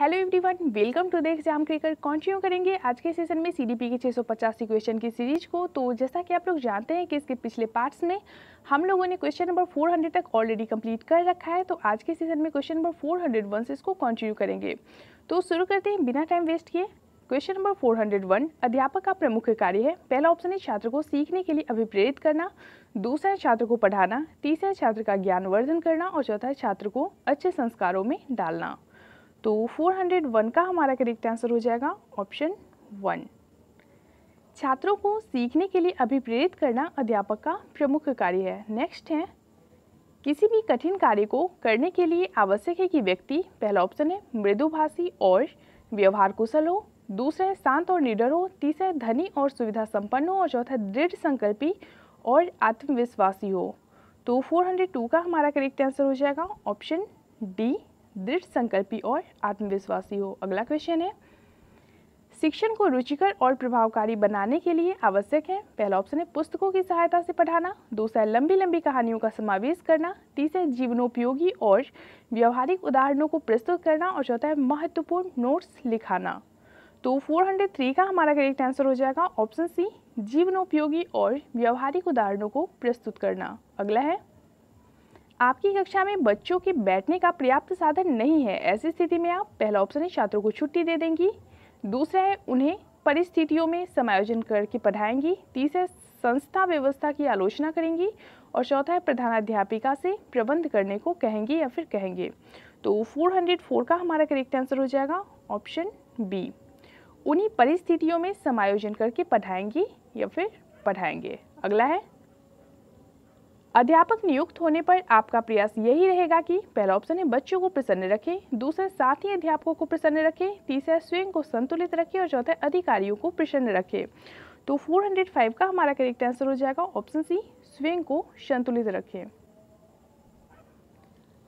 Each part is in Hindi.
hello everyone welcome to the exam cricket continue करेंगे आज के सेशन में सीडीपी के 650 क्वेश्चन की सीरीज को तो जैसा कि आप लोग जानते हैं कि इसके पिछले पार्ट्स में हम लोगों ने क्वेश्चन नंबर 400 तक ऑलरेडी कंप्लीट कर रखा है तो आज के सेशन में क्वेश्चन नंबर 401 से इसको कॉन्टिन्यू करेंगे तो शुरू करते हैं बिना टाइम वेस्ट किए क्वेश्चन नंबर 401 अध्यापक का प्रमुख कार्य है पहला ऑप्शन है छात्र को सीखने के लिए अभिप्रेरित करना दूसरा है छात्र को पढ़ाना तीसरा है छात्र का ज्ञानवर्धन करना और चौथा है छात्र को अच्छे संस्कारों में डालना तो 401 का हमारा करेक्ट आंसर हो जाएगा ऑप्शन वन छात्रों को सीखने के लिए अभिप्रेरित करना अध्यापक का प्रमुख कार्य है नेक्स्ट है किसी भी कठिन कार्य को करने के लिए आवश्यक है कि व्यक्ति पहला ऑप्शन है मृदुभाषी और व्यवहार कुशल हो दूसरा शांत और निडर हो तीसरा धनी और सुविधा संपन्न हो और चौथा दृढ़ संकल्पी और आत्मविश्वासी हो तो 402 का हमारा करेक्ट आंसर हो जाएगा ऑप्शन डी दृढ़ संकल्पी और आत्मविश्वासी हो अगला क्वेश्चन है शिक्षण को रुचिकर और प्रभावकारी बनाने के लिए आवश्यक है पहला ऑप्शन है पुस्तकों की सहायता से पढ़ाना दूसरा लंबी लंबी कहानियों का समावेश करना तीसरा जीवनोपयोगी और व्यवहारिक उदाहरणों को प्रस्तुत करना और चौथा है महत्वपूर्ण नोट्स लिखाना तो 403 का हमारा करेक्ट आंसर हो जाएगा ऑप्शन सी जीवनोपयोगी और व्यवहारिक उदाहरणों को प्रस्तुत करना अगला है आपकी कक्षा में बच्चों के बैठने का पर्याप्त साधन नहीं है ऐसी स्थिति में आप पहला ऑप्शन है छात्रों को छुट्टी दे देंगी दूसरा है उन्हें परिस्थितियों में समायोजन करके पढ़ाएंगी तीसरा संस्था व्यवस्था की आलोचना करेंगी और चौथा है प्रधानाध्यापिका से प्रबंध करने को कहेंगे या फिर कहेंगे तो 404 का हमारा करेक्ट आंसर हो जाएगा ऑप्शन बी उन्हीं परिस्थितियों में समायोजन करके पढ़ाएंगी या फिर पढ़ाएंगे अगला है अध्यापक नियुक्त होने पर आपका प्रयास यही रहेगा कि पहला ऑप्शन है बच्चों को प्रसन्न रखें दूसरा साथी अध्यापकों को प्रसन्न रखें तीसरा स्वयं को संतुलित रखें और चौथा अधिकारियों को प्रसन्न रखें तो 405 का हमारा करेक्ट आंसर हो जाएगा ऑप्शन सी स्वयं को संतुलित रखें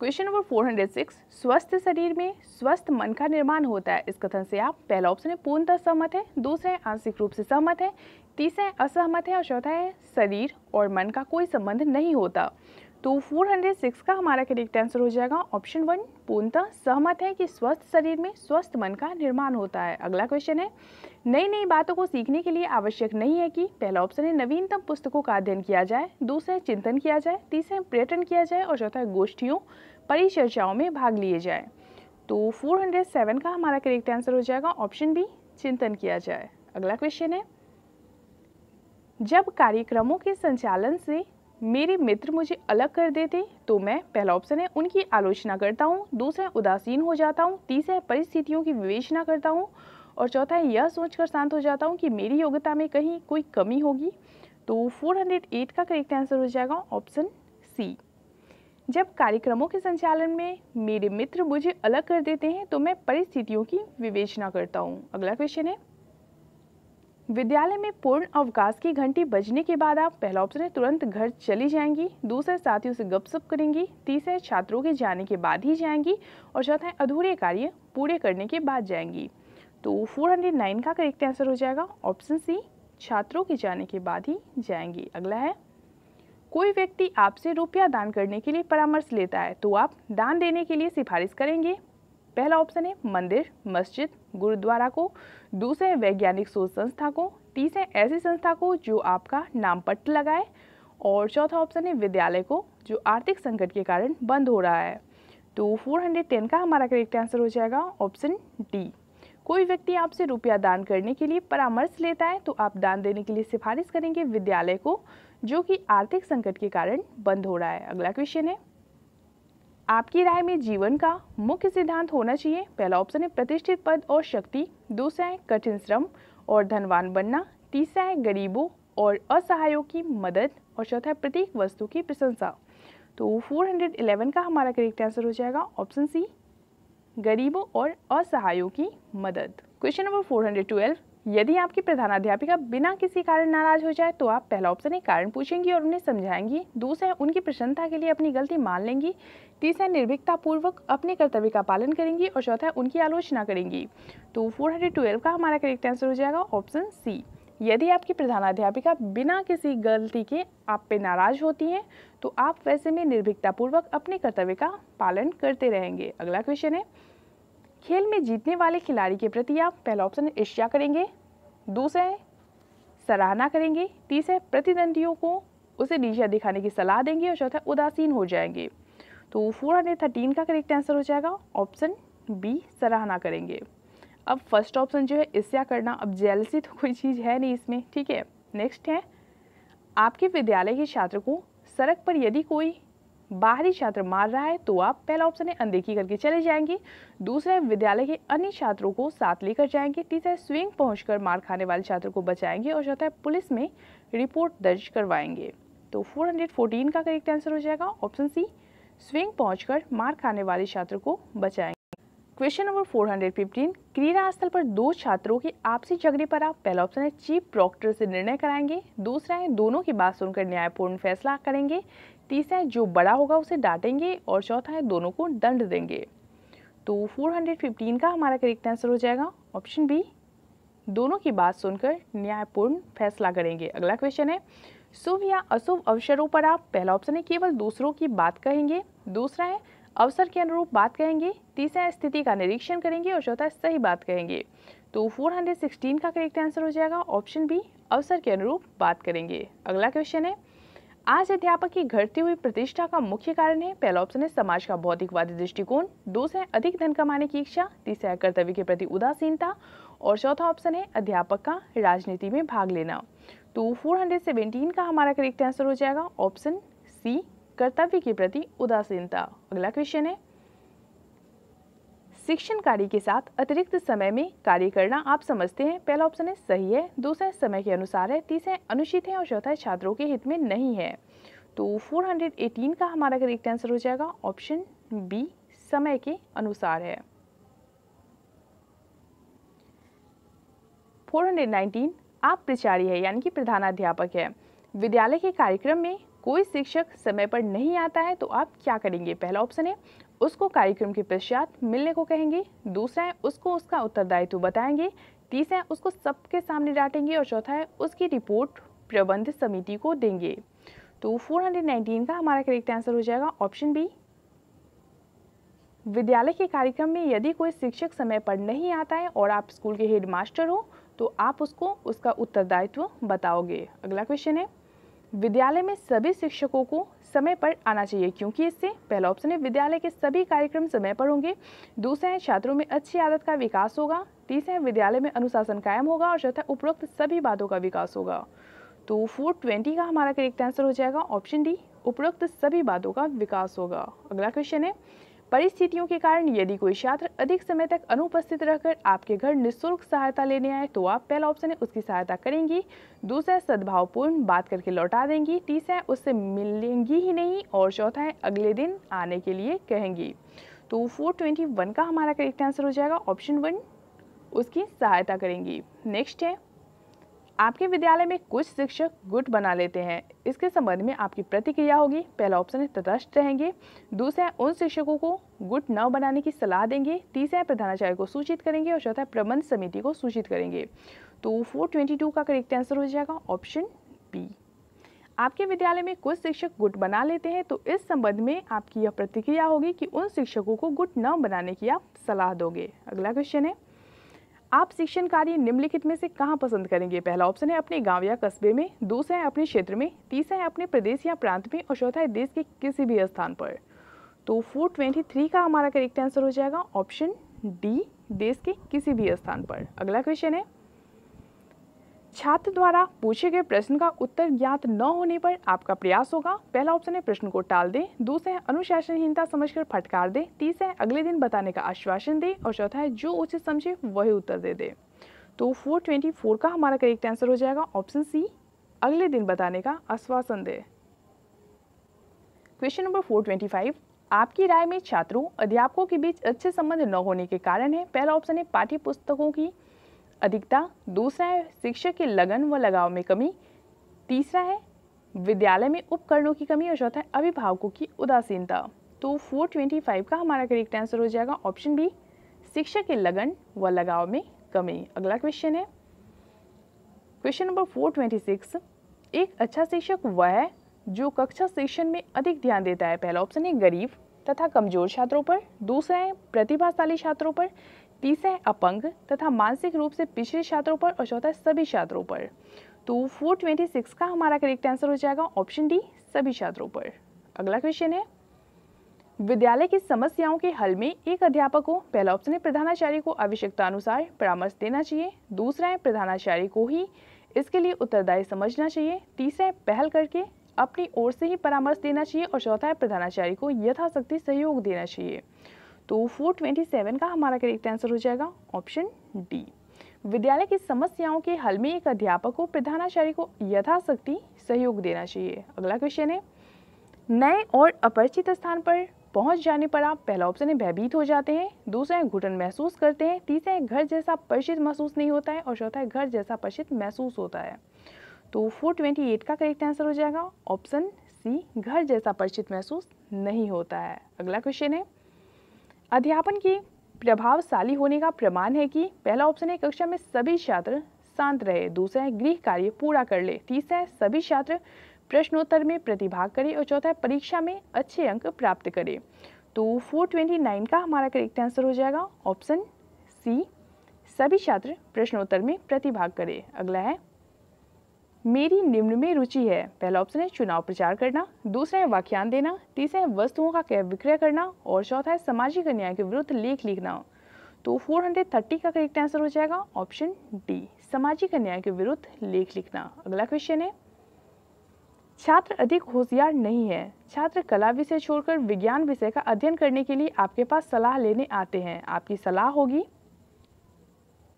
क्वेश्चन नंबर 406 स्वस्थ शरीर में स्वस्थ मन का निर्माण होता है इस कथन से आप पहला ऑप्शन है पूर्णतः सहमत है दूसरे आंशिक रूप से सहमत है तीसरा है असहमत है और चौथा है शरीर और मन का कोई संबंध नहीं होता तो 406 का हमारा करेक्ट आंसर हो जाएगा ऑप्शन वन पूर्णतः सहमत है कि स्वस्थ शरीर में स्वस्थ मन का निर्माण होता है अगला क्वेश्चन है नई नई बातों को सीखने के लिए आवश्यक नहीं है कि पहला ऑप्शन है नवीनतम पुस्तकों का अध्ययन किया जाए दूसरा है चिंतन किया जाए तीसरा है पर्यटन किया जाए और चौथा है गोष्ठियों परिचर्चाओं में भाग लिए जाए तो फोर का हमारा करेक्ट आंसर हो जाएगा ऑप्शन बी चिंतन किया जाए अगला क्वेश्चन है जब कार्यक्रमों के संचालन से मेरे मित्र मुझे अलग कर देते तो मैं पहला ऑप्शन है उनकी आलोचना करता हूँ दूसरा उदासीन हो जाता हूँ तीसरा परिस्थितियों की विवेचना करता हूँ और चौथा है यह सोचकर शांत हो जाता हूँ कि मेरी योग्यता में कहीं कोई कमी होगी तो 408 का करेक्ट आंसर हो जाएगा ऑप्शन सी जब कार्यक्रमों के संचालन में मेरे मित्र मुझे अलग कर देते हैं तो मैं परिस्थितियों की विवेचना करता हूँ अगला क्वेश्चन है विद्यालय में पूर्ण अवकाश की घंटी बजने के बाद आप पहला ऑप्शन है तुरंत घर चली जाएंगी दूसरे साथियों से गपशप करेंगी तीसरे छात्रों के जाने के बाद ही जाएंगी और चौथा है अधूरे कार्य पूरे करने के बाद जाएंगी तो 409 का करेक्ट आंसर हो जाएगा ऑप्शन सी छात्रों के जाने के बाद ही जाएंगी अगला है कोई व्यक्ति आपसे रुपया दान करने के लिए परामर्श लेता है तो आप दान देने के लिए सिफारिश करेंगे पहला ऑप्शन है मंदिर मस्जिद गुरुद्वारा को दूसरे वैज्ञानिक शोध संस्था को तीसरे ऐसी संस्था को जो आपका नाम पट्ट लगाए और चौथा ऑप्शन है विद्यालय को जो आर्थिक संकट के कारण बंद हो रहा है तो 410 का हमारा करेक्ट आंसर हो जाएगा ऑप्शन डी कोई व्यक्ति आपसे रुपया दान करने के लिए परामर्श लेता है तो आप दान देने के लिए सिफारिश करेंगे विद्यालय को जो कि आर्थिक संकट के कारण बंद हो रहा है अगला क्वेश्चन है आपकी राय में जीवन का मुख्य सिद्धांत होना चाहिए पहला ऑप्शन है प्रतिष्ठित पद और शक्ति दूसरा है कठिन श्रम और धनवान बनना तीसरा है गरीबों और असहायों की मदद और चौथा है प्रत्येक वस्तु की प्रशंसा तो 411 का हमारा करेक्ट आंसर हो जाएगा ऑप्शन सी गरीबों और असहायों की मदद क्वेश्चन नंबर 412 यदि आपकी प्रधानाध्यापिका बिना किसी कारण नाराज हो जाए तो आप पहला ऑप्शन एक कारण पूछेंगी और उन्हें समझाएंगी दूसरा उनकी प्रसन्नता के लिए अपनी गलती मान लेंगी तीसरा निर्भीकता निर्भीकतापूर्वक अपने कर्तव्य का पालन करेंगी और चौथा है उनकी आलोचना करेंगी तो फोर हंड्रेड ट्वेल्व का हमारा करेक्ट आंसर हो जाएगा ऑप्शन सी यदि आपकी प्रधानाध्यापिका बिना किसी गलती के आप पे नाराज होती हैं तो आप वैसे में निर्भीकतापूर्वक अपने कर्तव्य का पालन करते रहेंगे अगला क्वेश्चन है खेल में जीतने वाले खिलाड़ी के प्रति आप पहला ऑप्शन ईर्ष्या करेंगे दूसरे सराहना करेंगे तीसरे प्रतिद्वंदियों को उसे नीचा दिखाने की सलाह देंगे और चौथा उदासीन हो जाएंगे तो फोर हंड्रेड थर्टीन का करेक्ट आंसर हो जाएगा ऑप्शन बी सराहना करेंगे अब फर्स्ट ऑप्शन जो है इसया करना अब जेलसी तो कोई चीज़ है नहीं इसमें ठीक है नेक्स्ट है आपके विद्यालय के छात्र को सड़क पर यदि कोई बाहरी छात्र मार रहा है तो आप पहला ऑप्शन है अनदेखी करके चले जाएंगे दूसरा है विद्यालय के अन्य छात्रों को साथ लेकर जाएंगे तीसरा है स्विंग पहुंचकर मार खाने वाले छात्र को बचाएंगे और चौथा है पुलिस में रिपोर्ट दर्ज करवाएंगे तो 414 का करेक्ट आंसर हो जाएगा ऑप्शन सी स्विंग पहुंचकर मार खाने वाले छात्र को बचाएंगे क्वेश्चन नंबर 415 क्रीड़ा स्थल पर दो छात्रों के आपसी झगड़े पर आप पहला ऑप्शन है चीफ प्रॉक्टर से निर्णय कराएंगे दूसरा है दोनों की बात सुनकर न्यायपूर्ण फैसला करेंगे तीसरा है जो बड़ा होगा उसे डांटेंगे और चौथा है दोनों को दंड देंगे तो 415 का हमारा करेक्ट आंसर हो जाएगा ऑप्शन बी दोनों की बात सुनकर न्यायपूर्ण फैसला करेंगे अगला क्वेश्चन है शुभ या अशुभ अवसरों पर आप पहला ऑप्शन है केवल दूसरों की बात कहेंगे दूसरा है अवसर के अनुरूप बात कहेंगे तीसरा स्थिति का निरीक्षण करेंगे और चौथा सही बात कहेंगे तो 416 का करेक्ट आंसर हो जाएगा ऑप्शन बी अवसर के अनुरूप बात करेंगे अगला क्वेश्चन है आज अध्यापक की घटती हुई प्रतिष्ठा का मुख्य कारण है पहला ऑप्शन है समाज का भौतिकवादी दृष्टिकोण दूसरा है अधिक धन कमाने की इच्छा तीसरा है कर्तव्य के प्रति उदासीनता और चौथा ऑप्शन है अध्यापक का राजनीति में भाग लेना तो फोर का हमारा करेक्ट आंसर हो जाएगा ऑप्शन सी कर्तव्य के प्रति उदासीनता अगला क्वेश्चन है कार्य के साथ अतिरिक्त समय में कार्य करना आप समझते हैं पहला ऑप्शन है सही है दूसरा है समय के अनुसार है तीसरा अनुचित है और चौथा है छात्रों के हित में नहीं है तो 418 का हमारा करेक्ट आंसर हो जाएगा ऑप्शन बी समय के अनुसार है 419 आप प्रचारी है यानी कि प्रधानाध्यापक है विद्यालय के कार्यक्रम में कोई शिक्षक समय पर नहीं आता है तो आप क्या करेंगे पहला ऑप्शन है उसको कार्यक्रम के पश्चात मिलने को कहेंगी दूसरा है उसको उसका उत्तरदायित्व बताएंगी तीसरा है उसको सबके सामने डांटेंगे और चौथा है उसकी रिपोर्ट प्रबंध समिति को देंगे तो 419 का हमारा करेक्ट आंसर हो जाएगा ऑप्शन बी विद्यालय के कार्यक्रम में यदि कोई शिक्षक समय पर नहीं आता है और आप स्कूल के हेडमास्टर हो तो आप उसको उसका उत्तरदायित्व बताओगे अगला क्वेश्चन है विद्यालय में सभी शिक्षकों को समय पर आना चाहिए क्योंकि इससे पहला ऑप्शन है विद्यालय के सभी कार्यक्रम समय पर होंगे दूसरा है छात्रों में अच्छी आदत का विकास होगा तीसरा है विद्यालय में अनुशासन कायम होगा और चौथा उपरोक्त सभी बातों का विकास होगा तो फोर ट्वेंटी का हमारा करेक्ट आंसर हो जाएगा ऑप्शन डी उपरोक्त सभी बातों का विकास होगा अगला क्वेश्चन है परिस्थितियों के कारण यदि कोई छात्र अधिक समय तक अनुपस्थित रहकर आपके घर निःशुल्क सहायता लेने आए तो आप पहला ऑप्शन है उसकी सहायता करेंगी दूसरा है सद्भावपूर्ण बात करके लौटा देंगी तीसरा है उससे मिलेंगी ही नहीं और चौथा है अगले दिन आने के लिए कहेंगी तो फोर ट्वेंटी वन का हमारा करेक्ट आंसर हो जाएगा ऑप्शन वन उसकी सहायता करेंगी नेक्स्ट है आपके विद्यालय में कुछ शिक्षक गुट बना लेते हैं इसके संबंध में आपकी प्रतिक्रिया होगी पहला ऑप्शन है तटस्थ रहेंगे दूसरा है उन शिक्षकों को गुट न बनाने की सलाह देंगे तीसरा है प्रधानाचार्य को सूचित करेंगे और चौथा प्रबंध समिति को सूचित करेंगे तो 422 का करेक्ट आंसर हो जाएगा ऑप्शन बी आपके विद्यालय में कुछ शिक्षक गुट बना लेते हैं तो इस संबंध में आपकी यह प्रतिक्रिया होगी कि उन शिक्षकों को गुट न बनाने की आप सलाह दोगे अगला क्वेश्चन है आप शिक्षण कार्य निम्नलिखित में से कहाँ पसंद करेंगे पहला ऑप्शन है अपने गांव या कस्बे में दूसरा है अपने क्षेत्र में तीसरा है अपने प्रदेश या प्रांत में और चौथा है देश के किसी भी स्थान पर तो फोर ट्वेंटी थ्री का हमारा करेक्ट आंसर हो जाएगा ऑप्शन डी देश के किसी भी स्थान पर अगला क्वेश्चन है छात्र द्वारा पूछे गए प्रश्न का उत्तर ज्ञात न होने पर आपका प्रयास होगा पहला ऑप्शन है प्रश्न को टाल दें दूसरा है अनुशासनहीनता समझकर फटकार दें तीसरा है अगले दिन बताने का आश्वासन दें और चौथा है जो उचित समझे वही उत्तर दे दें तो 424 का हमारा करेक्ट आंसर हो जाएगा ऑप्शन सी अगले दिन बताने का आश्वासन दे क्वेश्चन नंबर 425 आपकी राय में छात्रों अध्यापकों के बीच अच्छे संबंध न होने के कारण है पहला ऑप्शन है पाठ्य पुस्तकों की अधिकता दूसरा है शिक्षक के लगन व लगाव में कमी तीसरा है विद्यालय में उपकरणों की कमी और चौथा है अभिभावकों की उदासीनता तो 425 का हमारा करेक्ट आंसर हो जाएगा ऑप्शन बी शिक्षक के लगन व लगाव में कमी अगला क्वेश्चन है क्वेश्चन नंबर 426 एक अच्छा शिक्षक वह है जो कक्षा शिक्षण में अधिक ध्यान देता है पहला ऑप्शन है गरीब तथा कमजोर छात्रों पर दूसरा है प्रतिभाशाली छात्रों पर तीसरा है अपंग तथा मानसिक रूप से पिछड़े छात्रों पर और चौथा सभी छात्रों पर तो फोर ट्वेंटी सिक्स का हमारा करेक्ट आंसर हो जाएगा ऑप्शन डी सभी छात्रों पर अगला क्वेश्चन है विद्यालय की समस्याओं के हल में एक अध्यापक को पहला ऑप्शन है प्रधानाचार्य को आवश्यकता अनुसार परामर्श देना चाहिए दूसरा है प्रधानाचार्य को ही इसके लिए उत्तरदायी समझना चाहिए तीसरा है पहल करके अपनी ओर से ही परामर्श देना चाहिए और चौथा है प्रधानाचार्य को यथाशक्ति सहयोग देना चाहिए तो 427 का हमारा करेक्ट आंसर हो जाएगा ऑप्शन डी विद्यालय की समस्याओं के हल में एक अध्यापक को प्रधानाचार्य को यथाशक्ति सहयोग देना चाहिए अगला क्वेश्चन है नए और अपरिचित स्थान पर पहुंच जाने पर आप पहला ऑप्शन है भयभीत हो जाते हैं दूसरा है घुटन महसूस करते हैं तीसरा है घर जैसा परिचित महसूस नहीं होता है और चौथा है घर जैसा परिचित महसूस होता है तो 428 का करेक्ट आंसर हो जाएगा ऑप्शन सी घर जैसा परिचित महसूस नहीं होता है अगला क्वेश्चन है अध्यापन की प्रभावशाली होने का प्रमाण है कि पहला ऑप्शन है कक्षा में सभी छात्र शांत रहे दूसरा है गृह कार्य पूरा कर ले तीसरा है सभी छात्र प्रश्नोत्तर में प्रतिभाग करें और चौथा है परीक्षा में अच्छे अंक प्राप्त करें तो 429 का हमारा करेक्ट आंसर हो जाएगा ऑप्शन सी सभी छात्र प्रश्नोत्तर में प्रतिभाग करें अगला है मेरी निम्न में रुचि है पहला ऑप्शन है चुनाव प्रचार करना दूसरा है व्याख्यान देना तीसरा है वस्तुओं का विक्रय करना और चौथा है सामाजिक अन्याय के विरुद्ध लेख लिखना तो 430 का करेक्ट आंसर हो जाएगा ऑप्शन डी सामाजिक अन्याय के विरुद्ध लेख लिखना अगला क्वेश्चन है छात्र अधिक होशियार नहीं है छात्र कला विषय छोड़कर विज्ञान विषय का अध्ययन करने के लिए आपके पास सलाह लेने आते हैं आपकी सलाह होगी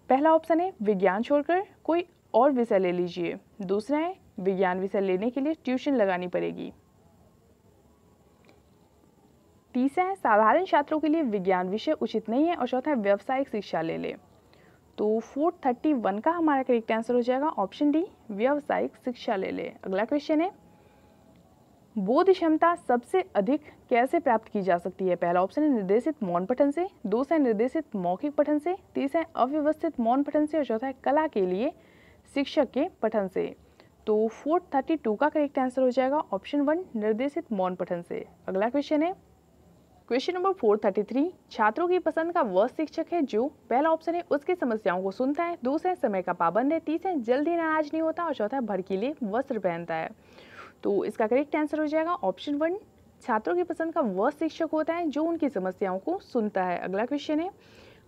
पहला ऑप्शन है विज्ञान छोड़कर कोई और विषय ले लीजिए दूसरा है विज्ञान विषय लेने के लिए ट्यूशन लगानी पड़ेगी तीसरा है साधारण छात्रों के लिए विज्ञान विषय उचित नहीं है और चौथा है व्यावसायिक शिक्षा ले ले तो फोर थर्टी वन का हमारा करेक्ट आंसर हो जाएगा ऑप्शन डी व्यावसायिक शिक्षा ले ले अगला क्वेश्चन है बोध क्षमता सबसे अधिक कैसे प्राप्त की जा सकती है पहला ऑप्शन है निर्देशित मौन पठन से दूसरा निर्देशित मौखिक पठन से तीसरा अव्यवस्थित मौन पठन से और चौथा है कला के लिए शिक्षक के पठन से तो फोर थर्टी टू का करेक्ट आंसर हो जाएगा ऑप्शन वन निर्देशित मौन पठन से अगला क्वेश्चन है question number four thirty three छात्रों की पसंद का वह शिक्षक है जो पहला ऑप्शन है उसकी समस्याओं को सुनता है दूसरा समय का पाबंद है तीसरा जल्दी नाराज नहीं होता और चौथा है भड़कीले वस्त्र पहनता है तो इसका करेक्ट आंसर हो जाएगा ऑप्शन वन छात्रों की पसंद का वह शिक्षक होता है जो उनकी समस्याओं को सुनता है अगला क्वेश्चन है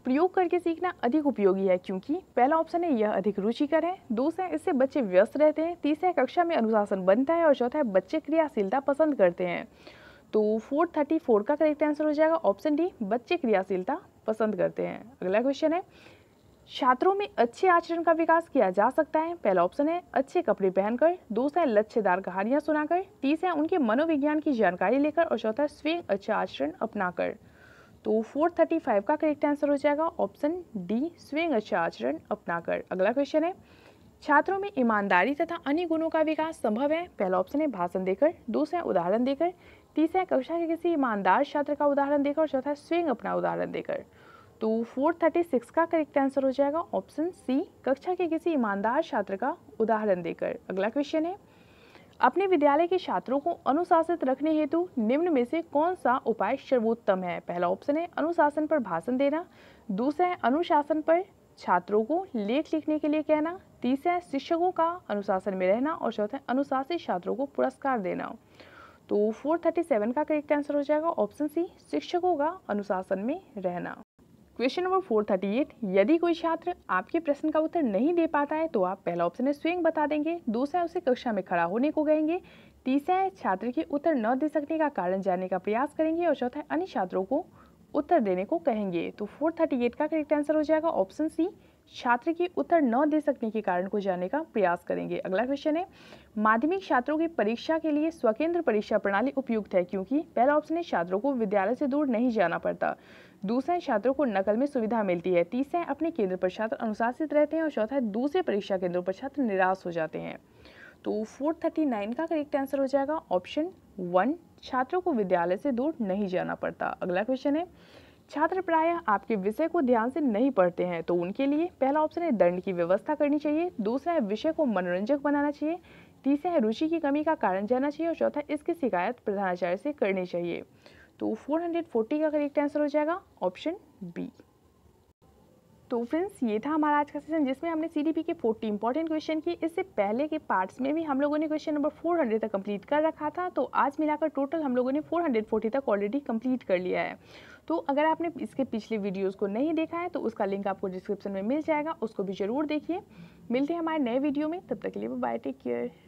प्रयोग करके सीखना अधिक उपयोगी है क्योंकि पहला ऑप्शन है यह अधिक रुचिकर है दूसरा इससे बच्चे व्यस्त रहते हैं तीसरा कक्षा में अनुशासन बनता है और चौथा बच्चे क्रियाशीलता पसंद करते हैं तो फोर थर्टी फोर का करेक्ट आंसर हो जाएगा ऑप्शन डी बच्चे क्रियाशीलता पसंद करते हैं अगला क्वेश्चन है छात्रों में अच्छे आचरण का विकास किया जा सकता है पहला ऑप्शन है अच्छे कपड़े पहनकर दूसरा है लच्छेदार कहानियाँ सुनाकर तीसरा है उनके मनोविज्ञान की जानकारी लेकर और चौथा है स्वयं अच्छा आचरण अपनाकर तो 435 का करेक्ट आंसर हो जाएगा ऑप्शन डी स्वयं अच्छा आचरण अपनाकर अगला क्वेश्चन है छात्रों में ईमानदारी तथा अन्य गुणों का विकास संभव है पहला ऑप्शन है भाषण देकर दूसरा है उदाहरण देकर तीसरा है कक्षा के किसी ईमानदार छात्र का उदाहरण देकर और चौथा है स्वयं अपना उदाहरण देकर तो 436 का करेक्ट आंसर हो जाएगा ऑप्शन सी कक्षा के किसी ईमानदार छात्र का उदाहरण देकर अगला क्वेश्चन है अपने विद्यालय के छात्रों को अनुशासित रखने हेतु निम्न में से कौन सा उपाय सर्वोत्तम है पहला ऑप्शन है अनुशासन पर भाषण देना दूसरा है अनुशासन पर छात्रों को लेख लिखने के लिए कहना तीसरा है शिक्षकों का अनुशासन में रहना और चौथा है अनुशासित छात्रों को पुरस्कार देना तो 437 का करेक्ट आंसर हो जाएगा ऑप्शन सी शिक्षकों का अनुशासन में रहना question number four thirty eight यदि कोई छात्र आपके प्रश्न का उत्तर नहीं दे पाता है तो आप पहला ऑप्शन है स्वयं बता देंगे दूसरा है उसे कक्षा में खड़ा होने को कहेंगे तीसरा है छात्र के उत्तर न दे सकने का कारण जानने का प्रयास करेंगे और चौथा है अन्य छात्रों को उत्तर देने को कहेंगे तो फोर थर्टी एट का करेक्ट आंसर हो जाएगा ऑप्शन सी छात्र की उत्तर न दे सकने के कारण को जानने का प्रयास करेंगे अगला क्वेश्चन है माध्यमिक छात्रों की परीक्षा के लिए स्वकेंद्र परीक्षा प्रणाली उपयुक्त है क्योंकि पहला ऑप्शन है छात्रों को विद्यालय से दूर नहीं जाना पड़ता दूसरे छात्रों को नकल में सुविधा मिलती है तीसरे अपने केंद्र पर छात्र अनुशासित रहते हैं और चौथा है दूसरे परीक्षा केंद्रों पर छात्र निराश हो जाते हैं तो फोर थर्टी नाइन का करेक्ट आंसर हो जाएगा ऑप्शन वन छात्रों को विद्यालय से दूर नहीं जाना पड़ता अगला क्वेश्चन है छात्र प्रायः आपके विषय को ध्यान से नहीं पढ़ते हैं तो उनके लिए पहला ऑप्शन है दंड की व्यवस्था करनी चाहिए दूसरा है विषय को मनोरंजक बनाना चाहिए तीसरा है रुचि की कमी का कारण जाना चाहिए और चौथा इसकी शिकायत प्रधानाचार्य से करनी चाहिए तो 440 का करेक्ट आंसर हो जाएगा ऑप्शन बी तो फ्रेंड्स ये था हमारा आज का सेशन जिसमें हमने सी के 40 इंपॉर्टेंट क्वेश्चन किए इससे पहले के पार्ट्स में भी हम लोगों ने क्वेश्चन नंबर 400 तक कंप्लीट कर रखा था तो आज मिलाकर टोटल हम लोगों ने 440 तक ऑलरेडी कंप्लीट कर लिया है तो अगर आपने इसके पिछले वीडियोज़ को नहीं देखा है तो उसका लिंक आपको डिस्क्रिप्शन में मिल जाएगा उसको भी ज़रूर देखिए मिलते हैं हमारे नए वीडियो में तब तक के लिए बाय टेक केयर